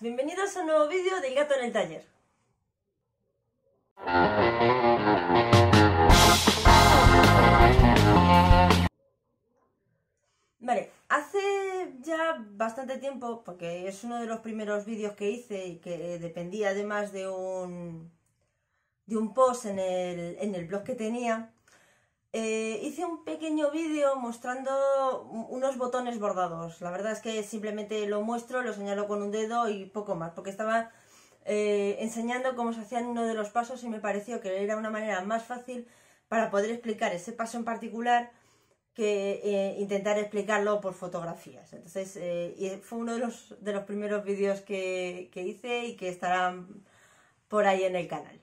bienvenidos a un nuevo vídeo del gato en el taller. Vale, hace ya bastante tiempo, porque es uno de los primeros vídeos que hice y que dependía además de un, de un post en el, en el blog que tenía, eh, hice un pequeño vídeo mostrando unos botones bordados. La verdad es que simplemente lo muestro, lo señalo con un dedo y poco más, porque estaba eh, enseñando cómo se hacían uno de los pasos y me pareció que era una manera más fácil para poder explicar ese paso en particular que eh, intentar explicarlo por fotografías. Entonces, fue uno de los, de los primeros vídeos que hice y que estarán por ahí en el canal.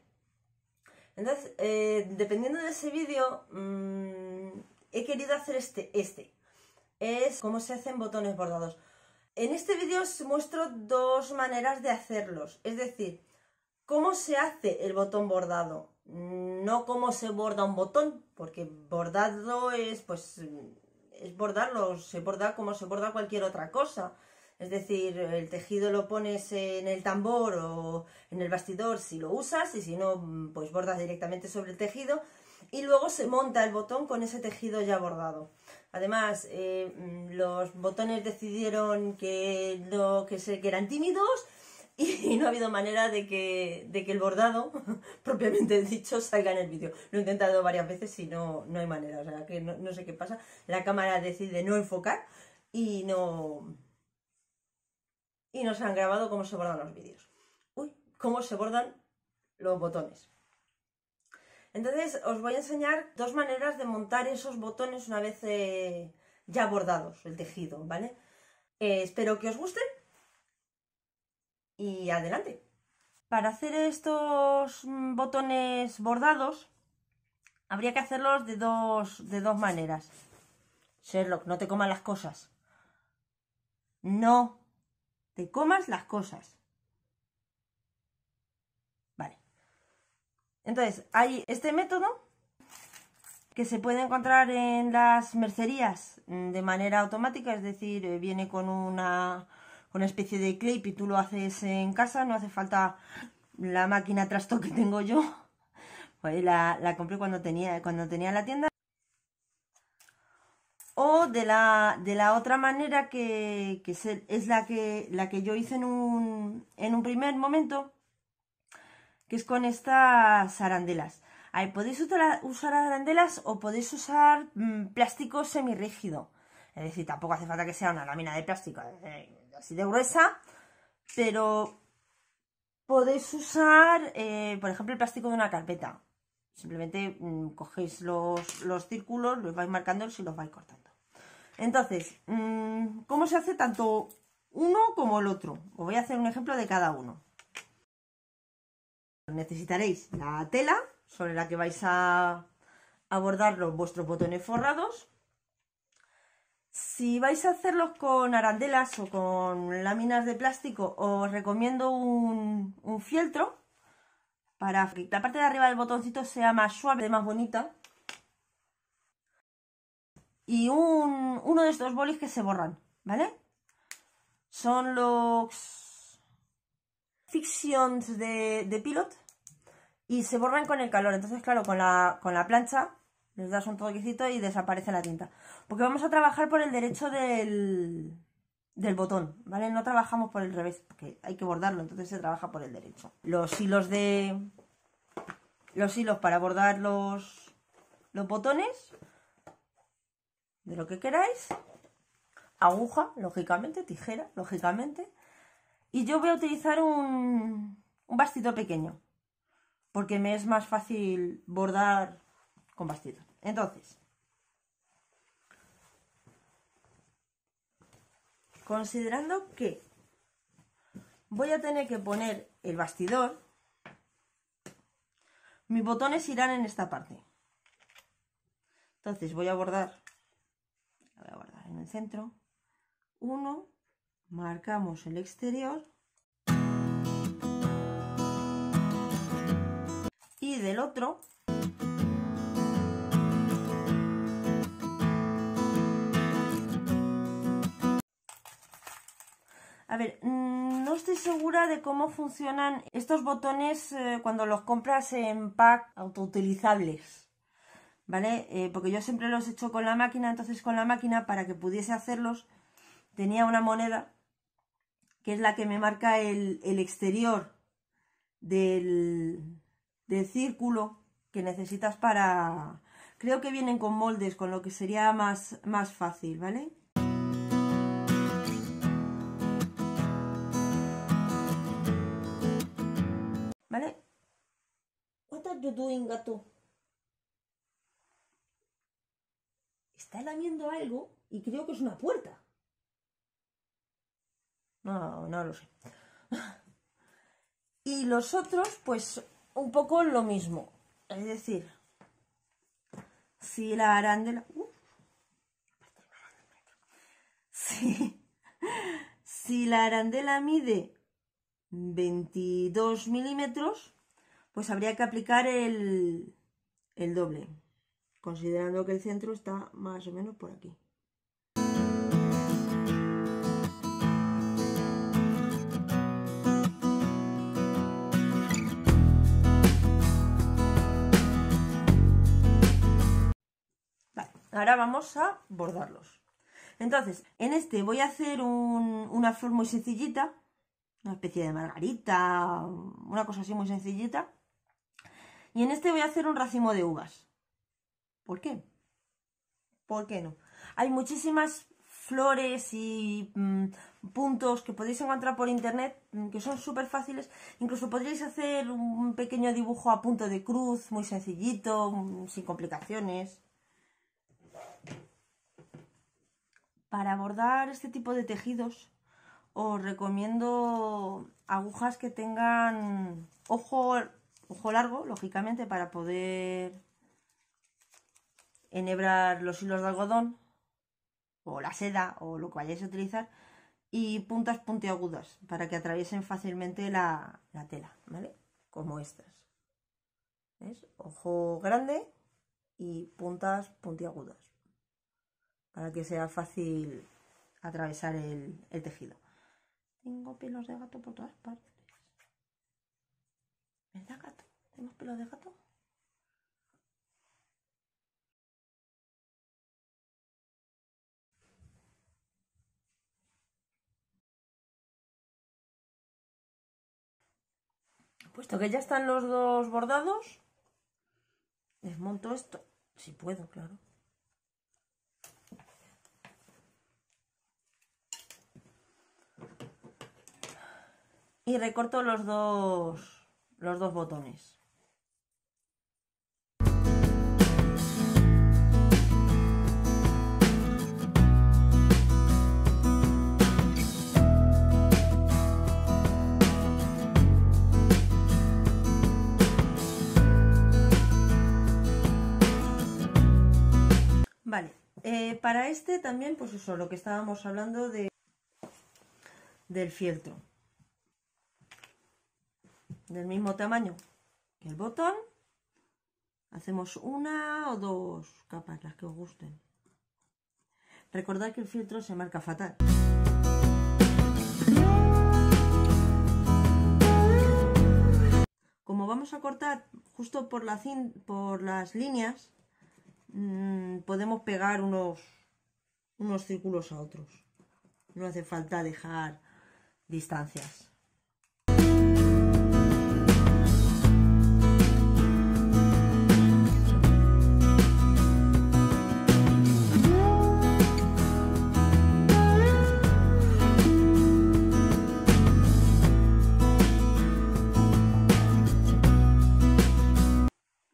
Entonces, eh, dependiendo de ese vídeo, mm, he querido hacer este, este. Es cómo se hacen botones bordados. En este vídeo os muestro dos maneras de hacerlos. Es decir, cómo se hace el botón bordado. No cómo se borda un botón, porque bordado es, pues, es bordarlo, se borda como se borda cualquier otra cosa. Es decir, el tejido lo pones en el tambor o en el bastidor si lo usas y si no, mm, pues bordas directamente sobre el tejido y luego se monta el botón con ese tejido ya bordado. Además, eh, mm, los botones decidieron que, no, que, se, que eran tímidos y no ha habido manera de que, de que el bordado, propiamente dicho, salga en el vídeo. Lo he intentado varias veces y no, no hay manera, o sea, que no sé qué pasa. La cámara decide no enfocar y no, y nos han grabado cómo se bordan los vídeos. Uy, cómo se bordan los botones. Entonces os voy a enseñar dos maneras de montar esos botones una vez eh, ya bordados el tejido, ¿vale? Eh, espero que os guste y adelante. Para hacer estos botones bordados habría que hacerlos de dos, de dos maneras. Sherlock, no te comas las cosas. No te comas las cosas. Vale. Entonces, hay este método que se puede encontrar en las mercerías de manera automática, es decir, eh, viene con una, especie de clip y tú lo haces en casa, no hace falta la máquina trasto que tengo yo. Pues la, la compré cuando tenía, cuando tenía la tienda de la, otra manera que, es la que, la que yo hice en un, primer momento, que es con estas arandelas. Ahí podéis usar arandelas o podéis usar mm, plástico semirrígido. Es decir, tampoco hace falta que sea una lámina de plástico eh, así de gruesa, pero podéis usar, eh, por ejemplo, el plástico de una carpeta. Simplemente mm, cogéis los, los círculos, los vais marcando y los vais cortando. Entonces, mm, ¿cómo se hace tanto uno como el otro? Os voy a hacer un ejemplo de cada uno. Necesitaréis la tela sobre la que vais a abordar los, vuestros botones forrados. Si vais a hacerlos con arandelas o con láminas de plástico, os recomiendo un, fieltro para que la parte de arriba del botoncito sea más suave, más bonita, y un, uno de estos bolis que se borran, ¿vale? Son los fictions de, Pilot y se borran con el calor. Entonces, claro, con la, con la plancha les das un toquecito y desaparece la tinta. Porque vamos a trabajar por el derecho del, del botón, ¿vale? No trabajamos por el revés, porque hay que bordarlo, entonces se trabaja por el derecho. Los hilos de... Los hilos para bordar los, los botones de lo que queráis, aguja, lógicamente, tijera, lógicamente, y yo voy a utilizar un, bastidor pequeño, porque me es más fácil bordar con bastidor. Entonces, considerando que voy a tener que poner el bastidor, mis botones irán en esta parte. Entonces voy a bordar el centro, uno, marcamos el exterior y del otro A ver, mm, no estoy segura de cómo funcionan estos botones eh, cuando los compras en pack autoutilizables. ¿vale? Eh, porque yo siempre los he hecho con la máquina, entonces con la máquina para que pudiese hacerlos tenía una moneda que es la que me marca el, exterior del, círculo que necesitas para... Creo que vienen con moldes, con lo que sería más, más fácil, ¿vale? ¿Vale? What estás you gato? está lamiendo algo y creo que es una puerta. No, no lo sé. Y los otros, pues un poco lo mismo. Es decir, si la arandela... Uh, si, la arandela mide 22 milímetros, pues habría que aplicar el, el doble considerando que el centro está más o menos por aquí. Vale, ahora vamos a bordarlos. Entonces, en este voy a hacer una flor muy sencillita, una especie de margarita, una cosa así muy sencillita. Y en este voy a hacer un racimo de uvas. ¿Por qué? ¿Por qué no? Hay muchísimas flores y mm, puntos que podéis encontrar por internet mm, que son súper fáciles. Incluso podríais hacer un pequeño dibujo a punto de cruz, muy sencillito, mm, sin complicaciones. Para abordar este tipo de tejidos os recomiendo agujas que tengan ojo, ojo largo, lógicamente, para poder enhebrar los hilos de algodón o la seda o lo que vayáis a utilizar y puntas puntiagudas para que atraviesen fácilmente la, tela, ¿vale? Como estas. ¿Ves? Ojo grande y puntas puntiagudas para que sea fácil atravesar el, el tejido. Tengo pelos de gato por todas partes. ¿Verdad, gato? ¿Tenemos pelos de gato? Puesto que ya están los dos bordados, desmonto esto. Si puedo, claro. Y recorto los dos, los dos botones. Eh, para este también, pues eso, lo que estábamos hablando de, del fieltro. Del mismo tamaño que el botón. Hacemos una o dos capas, las que os gusten. Recordad que el fieltro se marca fatal. Como vamos a cortar justo por, por las líneas, Mm, podemos pegar unos, unos círculos a otros. No hace falta dejar distancias.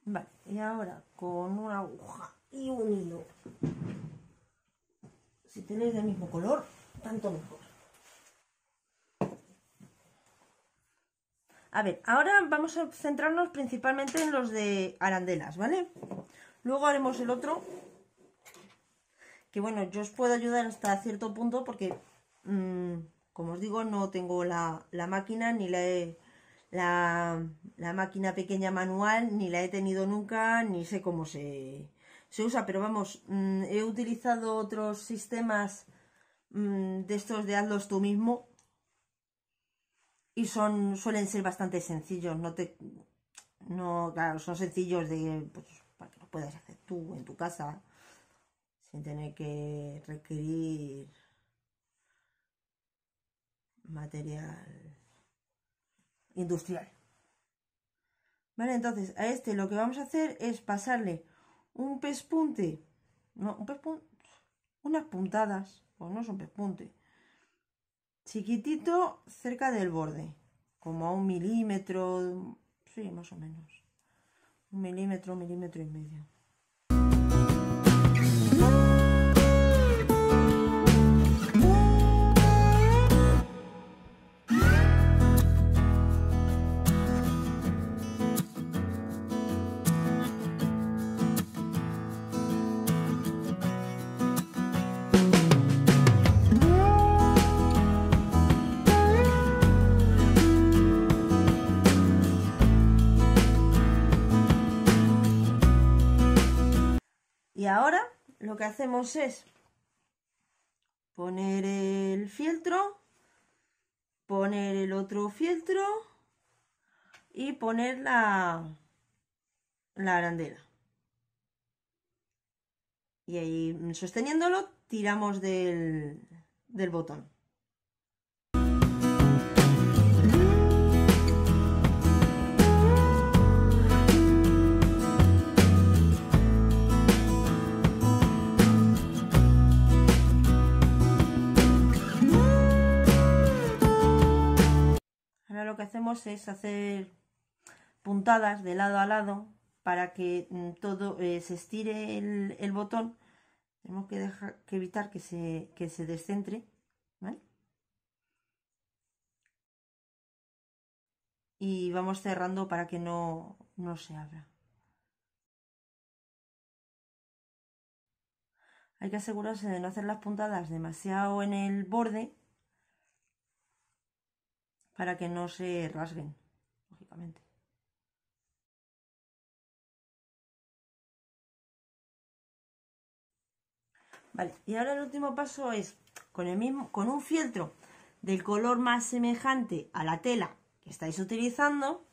Vale, y ahora con una aguja y un hilo. Si tenéis del mismo color, tanto mejor. A ver, ahora vamos a centrarnos principalmente en los de arandelas, ¿vale? Luego haremos el otro, que bueno, yo os puedo ayudar hasta cierto punto porque, mm, como os digo, no tengo la, la máquina ni la he la, máquina pequeña manual, ni la he tenido nunca, ni sé cómo se, usa, pero vamos, mm, he utilizado otros sistemas mm, de estos de hazlos tú mismo y son, suelen ser bastante sencillos, no te... claro, son sencillos de, pues, para que lo puedas hacer tú en tu casa, sin tener que requerir material industrial. ¿Vale? Entonces, a este lo que vamos a hacer es pasarle un pespunte, un pespunte, unas puntadas, pues no es un pespunte, chiquitito cerca del borde, como a un milímetro, sí, más o menos, un milímetro, milímetro y medio. lo que hacemos es poner el fieltro, poner el otro fieltro y poner la, la arandela. Y ahí sosteniéndolo tiramos del, del botón. es hacer puntadas de lado a lado para que mm, todo eh, se estire el, botón. Tenemos que, que evitar que se, que se descentre. Y vamos cerrando para que no, no se abra. Hay que asegurarse de no hacer las puntadas demasiado en el borde para que no se rasguen, lógicamente. Vale, y ahora el último paso es con, el mismo, con un fieltro del color más semejante a la tela que estáis utilizando,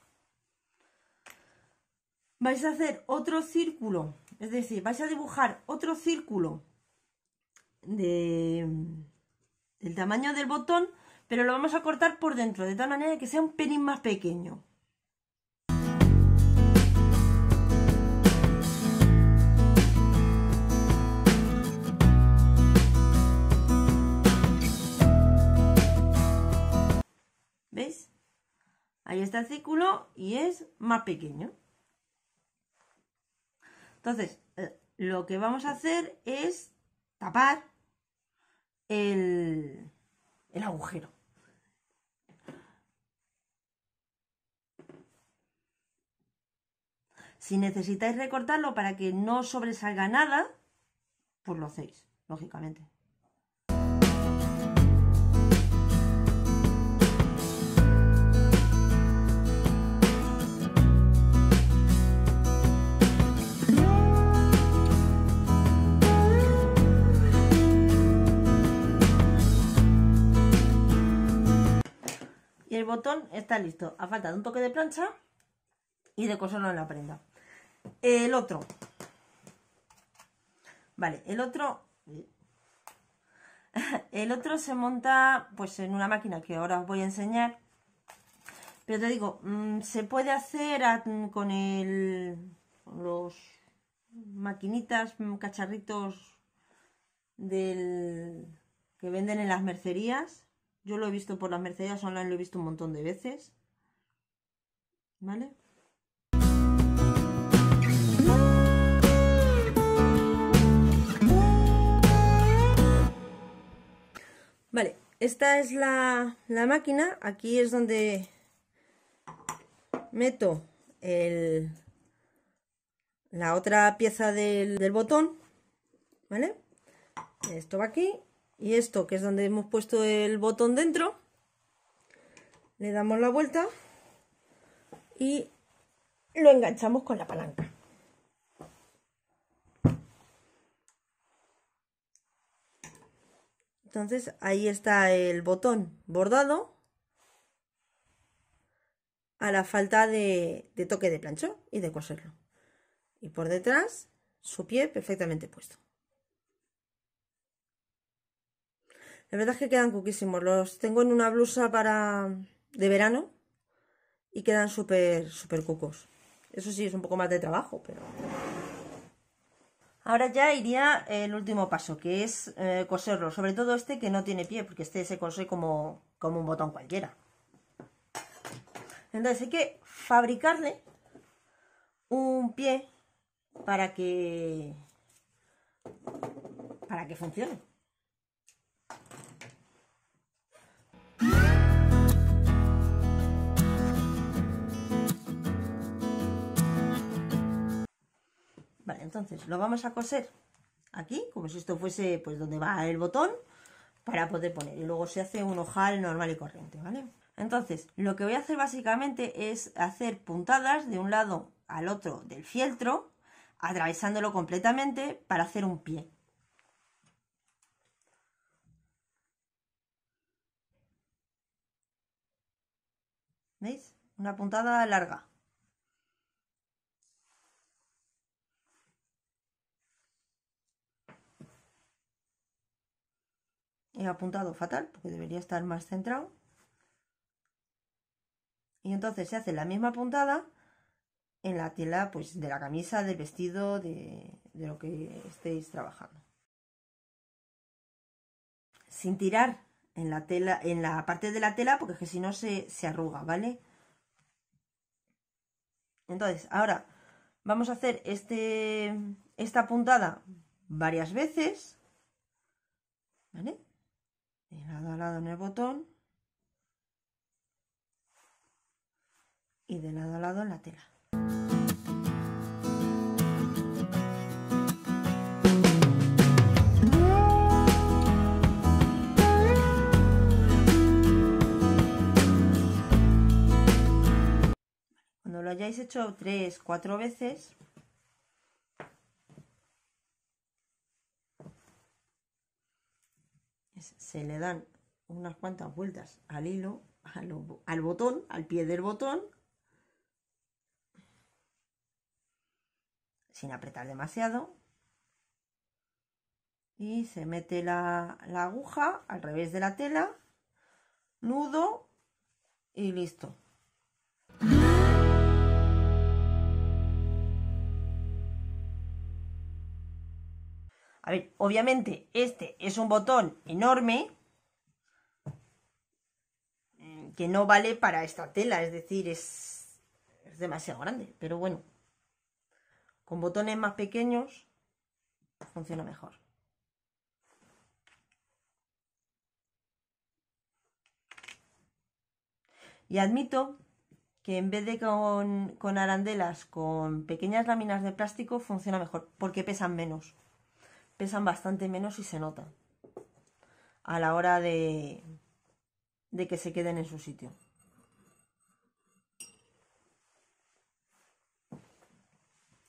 vais a hacer otro círculo, es decir, vais a dibujar otro círculo de, del tamaño del botón pero lo vamos a cortar por dentro, de tal manera que sea un pelín más pequeño. ¿Veis? Ahí está el círculo y es más pequeño. Entonces, eh, lo que vamos a hacer es tapar el, el agujero. Si necesitáis recortarlo para que no sobresalga nada, pues lo hacéis, lógicamente. Y el botón está listo. A falta de un toque de plancha y de coserlo en la prenda. El otro. Vale, el otro... El otro se monta pues en una máquina que ahora os voy a enseñar. Pero te digo, mm, se puede hacer mm, con el... los maquinitas, mm, cacharritos del que venden en las mercerías. Yo lo he visto por las mercerías online, lo he visto un montón de veces. ¿Vale? Vale, esta es la, máquina. Aquí es donde meto el, la otra pieza del, del botón. ¿Vale? Esto va aquí. Y esto, que es donde hemos puesto el botón dentro. Le damos la vuelta. Y lo enganchamos con la palanca. Entonces ahí está el botón bordado a la falta de, toque de plancho y de coserlo. Y por detrás su pie perfectamente puesto. La verdad es que quedan cuquísimos. Los tengo en una blusa para de verano y quedan súper, súper cucos. Eso sí, es un poco más de trabajo, pero... Ahora ya iría el último paso, que es eh, coserlo, sobre todo este que no tiene pie, porque este se cose como, como un botón cualquiera. Entonces hay que fabricarle un pie para que para que funcione. entonces lo vamos a coser aquí, como si esto fuese pues donde va el botón, para poder poner. Y luego se hace un ojal normal y corriente, ¿vale? Entonces, lo que voy a hacer básicamente es hacer puntadas de un lado al otro del fieltro, atravesándolo completamente para hacer un pie. ¿Veis? Una puntada larga. He apuntado fatal porque debería estar más centrado. Y entonces se hace la misma puntada en la tela pues, de la camisa, del vestido, de, lo que estéis trabajando. Sin tirar en la tela, en la parte de la tela, porque si no se, se arruga, ¿vale? Entonces, ahora vamos a hacer este, esta puntada varias veces, ¿vale? de lado a lado en el botón y de lado a lado en la tela. Cuando lo hayáis hecho tres cuatro veces, se le dan unas cuantas vueltas al hilo, al, botón, al pie del botón, sin apretar demasiado, y se mete la aguja al revés de la tela, nudo y listo. obviamente este es un botón enorme eh, que no vale para esta tela, es decir, es, demasiado grande, pero bueno, con botones más pequeños funciona mejor. Y admito que en vez de con arandelas, con pequeñas láminas de plástico, funciona mejor, porque pesan menos pesan bastante menos y se nota a la hora de, que se queden en su sitio.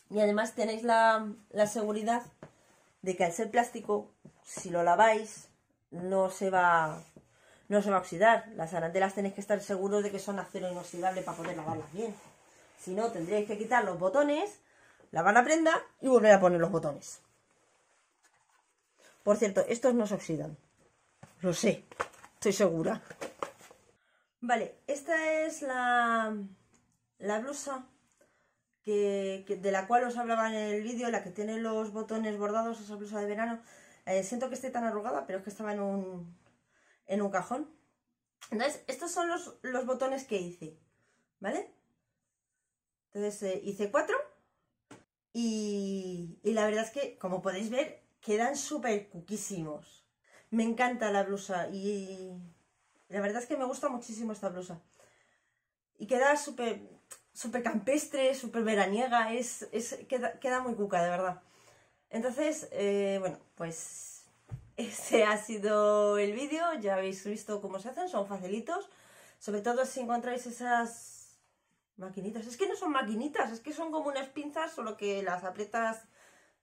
Y además tenéis la, seguridad de que al ser plástico, si lo laváis, no se va no se va a oxidar. Las arandelas tenéis que estar seguros de que son acero inoxidable para poder lavarlas bien. Si no, tendréis que quitar los botones, lavar la prenda y volver a poner los botones. Por cierto, estos no se oxidan. Lo sé, estoy segura. Vale, esta es la, la blusa que, de la cual os hablaba en el vídeo, la que tiene los botones bordados, esa blusa de verano. Eh, siento que esté tan arrugada, pero es que estaba en un, en un cajón. Entonces, estos son los, los botones que hice, ¿vale? Entonces, eh, hice cuatro y, y la verdad es que, como podéis ver, quedan súper cuquísimos. Me encanta la blusa y la verdad es que me gusta muchísimo esta blusa. Y queda súper super campestre, súper veraniega, es, es queda, muy cuca, de verdad. Entonces, eh, bueno, pues ese ha sido el vídeo, ya habéis visto cómo se hacen, son facilitos. Sobre todo si encontráis esas maquinitas, es que no son maquinitas, es que son como unas pinzas, solo que las aprietas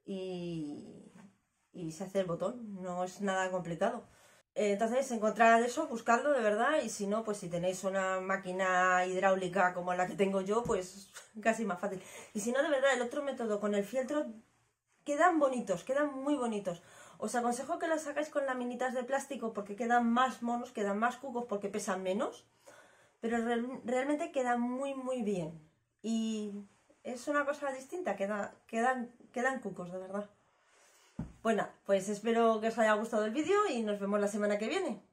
y, y se hace el botón, no es nada complicado. Entonces, encontrar eso, buscarlo de verdad, y si no, pues si tenéis una máquina hidráulica como la que tengo yo, pues casi más fácil. Y si no, de verdad, el otro método con el fieltro quedan bonitos, quedan muy bonitos. Os aconsejo que las hagáis con laminitas de plástico porque quedan más monos, quedan más cucos porque pesan menos, pero realmente quedan muy, muy bien. Y es una cosa distinta, quedan, quedan cucos, de verdad. Bueno, pues, pues espero que os haya gustado el vídeo y nos vemos la semana que viene.